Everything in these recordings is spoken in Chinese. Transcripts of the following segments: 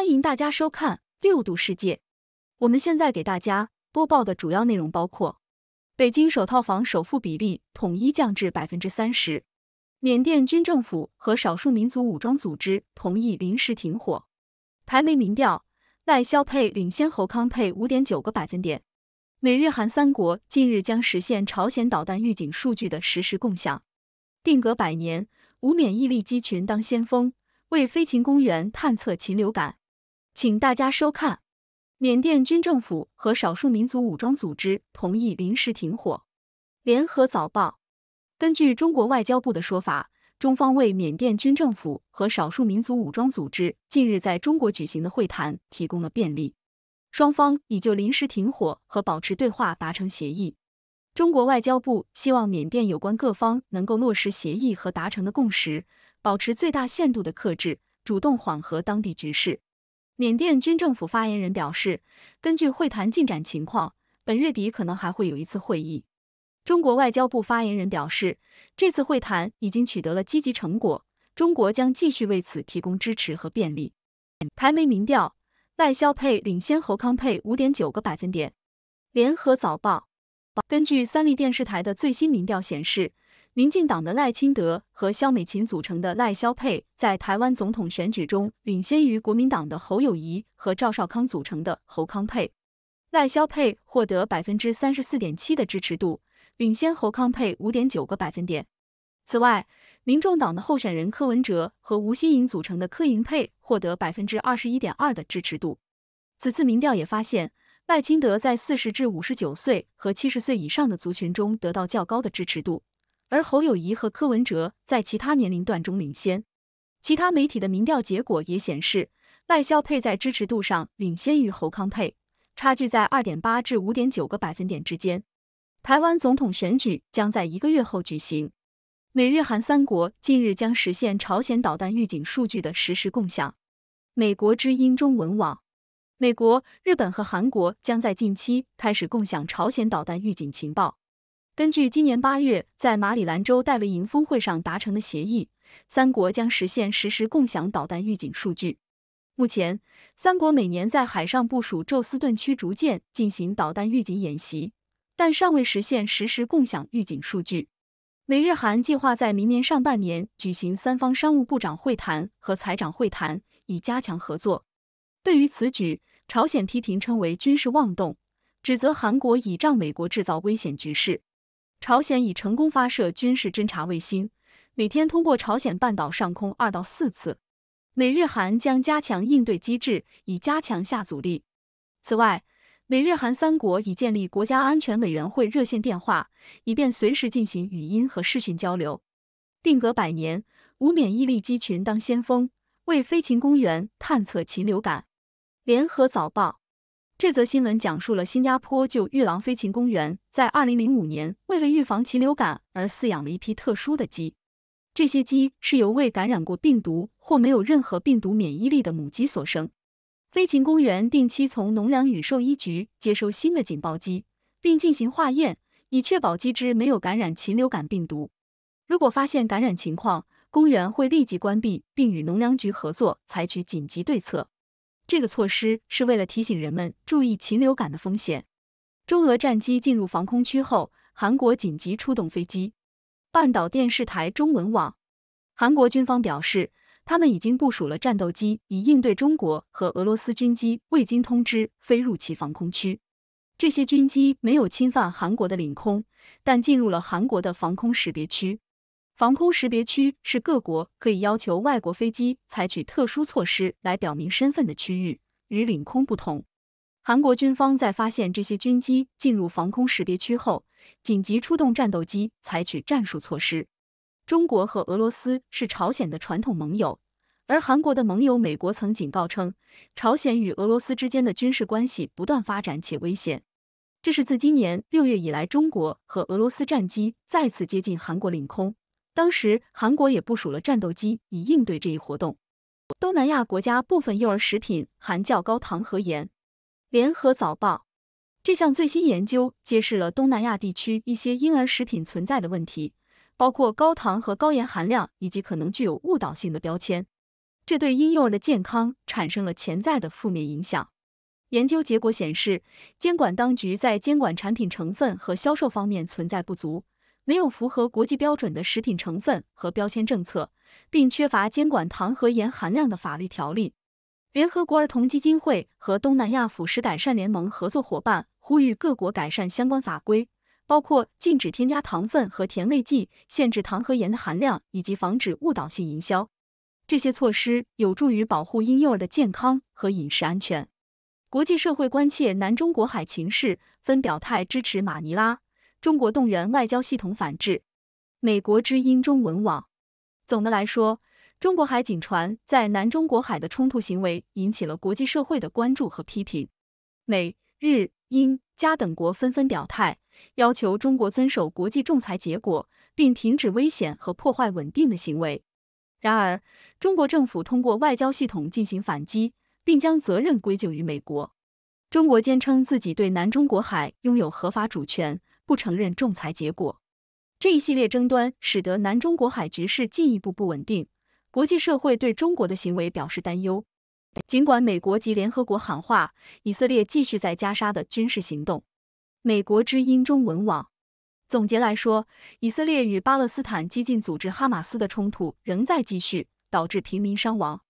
欢迎大家收看《六度世界》。我们现在给大家播报的主要内容包括：北京首套房首付比例统一降至百分之三十；缅甸军政府和少数民族武装组织同意临时停火；台媒民调赖肖佩领先侯康佩五点九个百分点；美日韩三国近日将实现朝鲜导弹预警数据的实时共享；定格百年无免疫力机群当先锋，为飞禽公园探测禽流感。请大家收看，缅甸军政府和少数民族武装组织同意临时停火。联合早报根据中国外交部的说法，中方为缅甸军政府和少数民族武装组织近日在中国举行的会谈提供了便利，双方已就临时停火和保持对话达成协议。中国外交部希望缅甸有关各方能够落实协议和达成的共识，保持最大限度的克制，主动缓和当地局势。缅甸军政府发言人表示，根据会谈进展情况，本月底可能还会有一次会议。中国外交部发言人表示，这次会谈已经取得了积极成果，中国将继续为此提供支持和便利。台媒民调，赖萧佩领先侯康佩五点九个百分点。联合早报根据三立电视台的最新民调显示。民进党的赖清德和肖美琴组成的赖肖配，在台湾总统选举中领先于国民党的侯友谊和赵少康组成的侯康配。赖肖配获得百分之三十四点七的支持度，领先侯康配五点九个百分点。此外，民众党的候选人柯文哲和吴新颖组成的柯银配获得百分之二十一点二的支持度。此次民调也发现，赖清德在四十至五十九岁和七十岁以上的族群中得到较高的支持度。而侯友谊和柯文哲在其他年龄段中领先。其他媒体的民调结果也显示，赖萧佩在支持度上领先于侯康佩，差距在二点八至五点九个百分点之间。台湾总统选举将在一个月后举行。美日韩三国近日将实现朝鲜导弹预警数据的实时共享。美国之音中文网：美国、日本和韩国将在近期开始共享朝鲜导弹预警情报。根据今年八月在马里兰州戴维营峰会上达成的协议，三国将实现实时共享导弹预警数据。目前，三国每年在海上部署宙斯盾驱逐舰进行导弹预警演习，但尚未实现实时共享预警数据。美日韩计划在明年上半年举行三方商务部长会谈和财长会谈，以加强合作。对于此举，朝鲜批评称为军事妄动，指责韩国倚仗美国制造危险局势。朝鲜已成功发射军事侦察卫星，每天通过朝鲜半岛上空二到四次。美日韩将加强应对机制，以加强下阻力。此外，美日韩三国已建立国家安全委员会热线电话，以便随时进行语音和视讯交流。定格百年，无免疫力机群当先锋，为飞禽公园探测禽流感。联合早报。这则新闻讲述了新加坡就玉廊飞禽公园在二零零五年为了预防禽流感而饲养了一批特殊的鸡。这些鸡是由未感染过病毒或没有任何病毒免疫力的母鸡所生。飞禽公园定期从农粮与兽医局接收新的警报鸡，并进行化验，以确保鸡只没有感染禽流感病毒。如果发现感染情况，公园会立即关闭，并与农粮局合作采取紧急对策。这个措施是为了提醒人们注意禽流感的风险。中俄战机进入防空区后，韩国紧急出动飞机。半岛电视台中文网，韩国军方表示，他们已经部署了战斗机，以应对中国和俄罗斯军机未经通知飞入其防空区。这些军机没有侵犯韩国的领空，但进入了韩国的防空识别区。防空识别区是各国可以要求外国飞机采取特殊措施来表明身份的区域，与领空不同。韩国军方在发现这些军机进入防空识别区后，紧急出动战斗机，采取战术措施。中国和俄罗斯是朝鲜的传统盟友，而韩国的盟友美国曾警告称，朝鲜与俄罗斯之间的军事关系不断发展且危险。这是自今年六月以来，中国和俄罗斯战机再次接近韩国领空。当时，韩国也部署了战斗机以应对这一活动。东南亚国家部分幼儿食品含较高糖和盐。联合早报：这项最新研究揭示了东南亚地区一些婴儿食品存在的问题，包括高糖和高盐含量，以及可能具有误导性的标签，这对婴幼儿的健康产生了潜在的负面影响。研究结果显示，监管当局在监管产品成分和销售方面存在不足。没有符合国际标准的食品成分和标签政策，并缺乏监管糖和盐含量的法律条例。联合国儿童基金会和东南亚辅食改善联盟合作伙伴呼吁各国改善相关法规，包括禁止添加糖分和甜味剂，限制糖和盐的含量，以及防止误导性营销。这些措施有助于保护婴幼儿的健康和饮食安全。国际社会关切南中国海情势，分表态支持马尼拉。中国动员外交系统反制，美国之音中文网。总的来说，中国海警船在南中国海的冲突行为引起了国际社会的关注和批评。美、日、英、加等国纷纷表态，要求中国遵守国际仲裁结果，并停止危险和破坏稳定的行为。然而，中国政府通过外交系统进行反击，并将责任归咎于美国。中国坚称自己对南中国海拥有合法主权。不承认仲裁结果，这一系列争端使得南中国海局势进一步不稳定，国际社会对中国的行为表示担忧。尽管美国及联合国喊话，以色列继续在加沙的军事行动。美国之音中文网总结来说，以色列与巴勒斯坦激进组织哈马斯的冲突仍在继续，导致平民伤亡。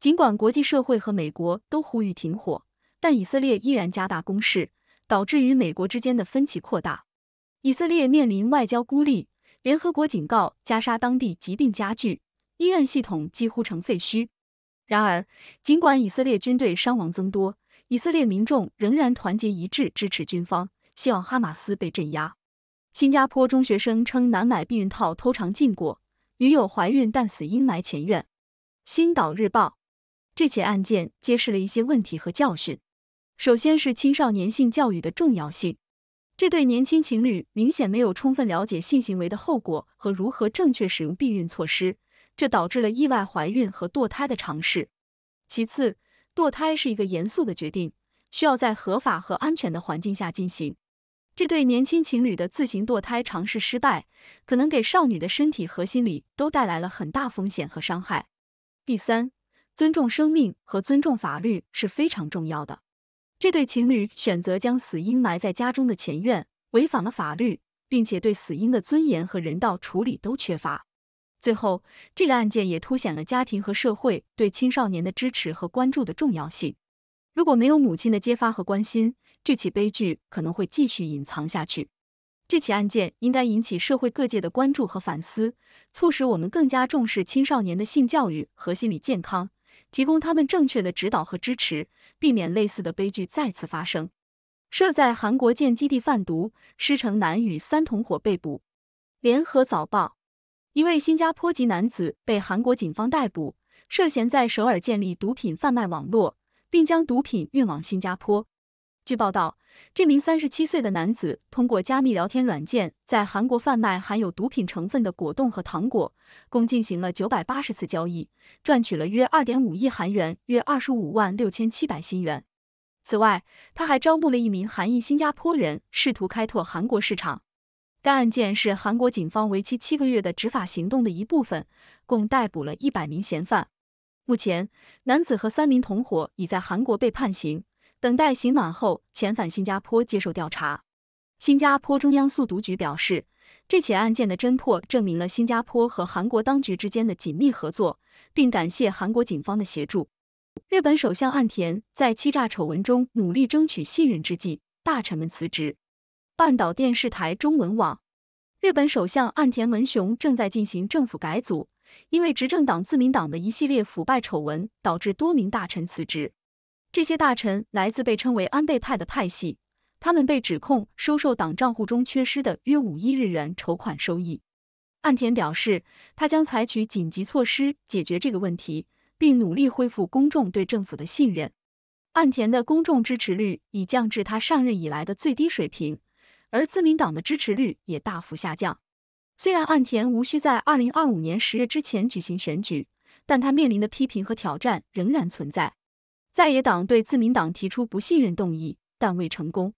尽管国际社会和美国都呼吁停火，但以色列依然加大攻势，导致与美国之间的分歧扩大。以色列面临外交孤立，联合国警告加沙当地疾病加剧，医院系统几乎成废墟。然而，尽管以色列军队伤亡增多，以色列民众仍然团结一致支持军方，希望哈马斯被镇压。新加坡中学生称难买避孕套偷尝禁果，女友怀孕但死因埋前院。新岛日报这起案件揭示了一些问题和教训。首先是青少年性教育的重要性。这对年轻情侣明显没有充分了解性行为的后果和如何正确使用避孕措施，这导致了意外怀孕和堕胎的尝试。其次，堕胎是一个严肃的决定，需要在合法和安全的环境下进行。这对年轻情侣的自行堕胎尝试失败，可能给少女的身体和心理都带来了很大风险和伤害。第三，尊重生命和尊重法律是非常重要的。这对情侣选择将死婴埋在家中的前院，违反了法律，并且对死婴的尊严和人道处理都缺乏。最后，这个案件也凸显了家庭和社会对青少年的支持和关注的重要性。如果没有母亲的揭发和关心，这起悲剧可能会继续隐藏下去。这起案件应该引起社会各界的关注和反思，促使我们更加重视青少年的性教育和心理健康，提供他们正确的指导和支持。避免类似的悲剧再次发生。设在韩国建基地贩毒师成南与三同伙被捕。联合早报：一位新加坡籍男子被韩国警方逮捕，涉嫌在首尔建立毒品贩卖网络，并将毒品运往新加坡。据报道。这名三十七岁的男子通过加密聊天软件在韩国贩卖含有毒品成分的果冻和糖果，共进行了九百八十次交易，赚取了约二点五亿韩元，约二十五万六千七百新元。此外，他还招募了一名韩裔新加坡人，试图开拓韩国市场。该案件是韩国警方为期七个月的执法行动的一部分，共逮捕了一百名嫌犯。目前，男子和三名同伙已在韩国被判刑。等待刑满后遣返新加坡接受调查。新加坡中央速读局表示，这起案件的侦破证明了新加坡和韩国当局之间的紧密合作，并感谢韩国警方的协助。日本首相岸田在欺诈丑闻中努力争取信任之际，大臣们辞职。半岛电视台中文网：日本首相岸田文雄正在进行政府改组，因为执政党自民党的一系列腐败丑闻，导致多名大臣辞职。这些大臣来自被称为安倍派的派系，他们被指控收受党账户中缺失的约五亿日元筹款收益。岸田表示，他将采取紧急措施解决这个问题，并努力恢复公众对政府的信任。岸田的公众支持率已降至他上任以来的最低水平，而自民党的支持率也大幅下降。虽然岸田无需在二零二五年十月之前举行选举，但他面临的批评和挑战仍然存在。在野党对自民党提出不信任动议，但未成功。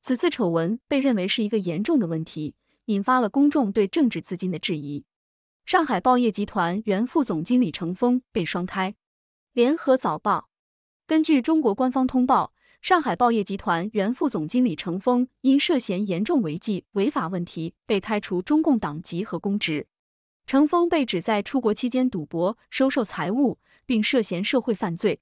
此次丑闻被认为是一个严重的问题，引发了公众对政治资金的质疑。上海报业集团原副总经理程峰被双开。联合早报根据中国官方通报，上海报业集团原副总经理程峰因涉嫌严重违纪违法问题，被开除中共党籍和公职。程峰被指在出国期间赌博、收受财物，并涉嫌社会犯罪。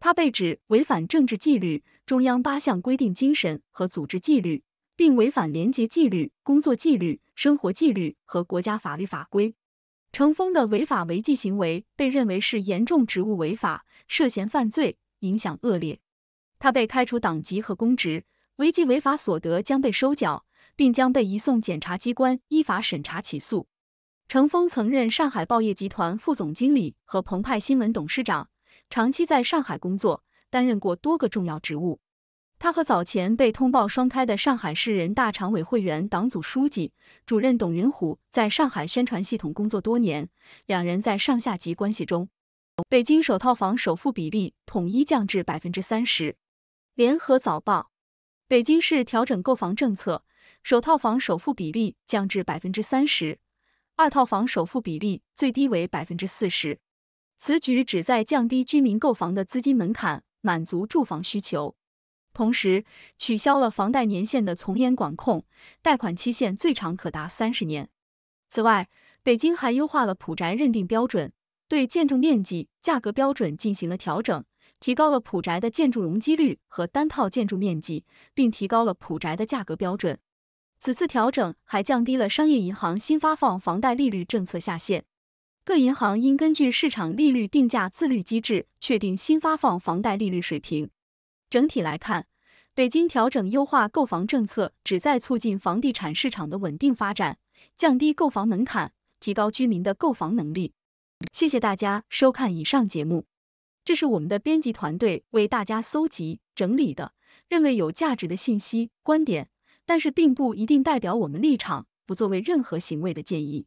他被指违反政治纪律、中央八项规定精神和组织纪律，并违反廉洁纪律、工作纪律、生活纪律和国家法律法规。程峰的违法违纪行为被认为是严重职务违法，涉嫌犯罪，影响恶劣。他被开除党籍和公职，违纪违法所得将被收缴，并将被移送检察机关依法审查起诉。程峰曾任上海报业集团副总经理和澎湃新闻董事长。长期在上海工作，担任过多个重要职务。他和早前被通报双开的上海市人大常委会原员、党组书记、主任董云虎在上海宣传系统工作多年，两人在上下级关系中。北京首套房首付比例统一降至百分之三十。联合早报：北京市调整购房政策，首套房首付比例降至百分之三十二，套房首付比例最低为百分之四十。此举旨在降低居民购房的资金门槛，满足住房需求，同时取消了房贷年限的从严管控，贷款期限最长可达三十年。此外，北京还优化了普宅认定标准，对建筑面积、价格标准进行了调整，提高了普宅的建筑容积率和单套建筑面积，并提高了普宅的价格标准。此次调整还降低了商业银行新发放房贷利率政策下限。各银行应根据市场利率定价自律机制确定新发放房贷利率水平。整体来看，北京调整优化购房政策，旨在促进房地产市场的稳定发展，降低购房门槛，提高居民的购房能力。谢谢大家收看以上节目，这是我们的编辑团队为大家搜集整理的，认为有价值的信息观点，但是并不一定代表我们立场，不作为任何行为的建议。